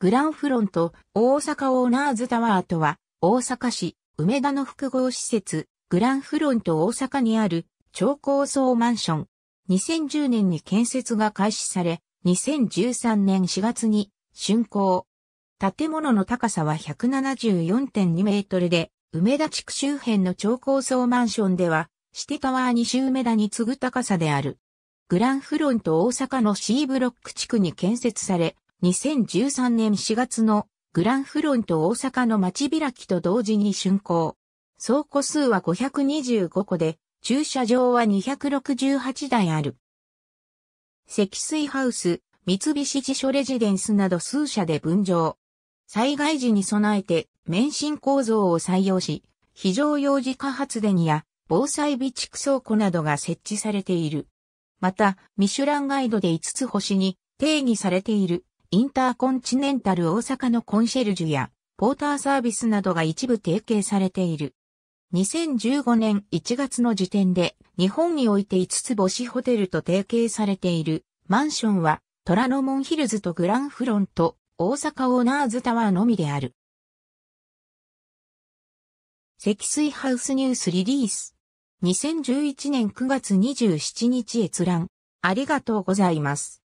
グランフロント、大阪オーナーズタワーとは、大阪市、梅田の複合施設、グランフロント大阪にある超高層マンション。2010年に建設が開始され、2013年4月に竣工。建物の高さは174.2メートルで、梅田地区周辺の超高層マンションでは、シテタワー西梅田に次ぐ高さである。グランフロント大阪の C ブロック地区に建設され、2013年4月のグランフロント大阪の街開きと同時に竣工。倉庫数は525個で、駐車場は268台ある。積水ハウス、三菱地所レジデンスなど数社で分譲。災害時に備えて、免震構造を採用し、非常用自家発電や防災備蓄倉庫などが設置されている。また、ミシュランガイドで5つ星に定義されているインターコンチネンタル大阪のコンシェルジュやポーターサービスなどが一部提携されている。2015年1月の時点で日本において5つ星ホテルと提携されているマンションは虎ノ門ヒルズとグランフロント大阪オーナーズタワーのみである。積水ハウスニュースリリース。2011年9月27日閲覧。ありがとうございます。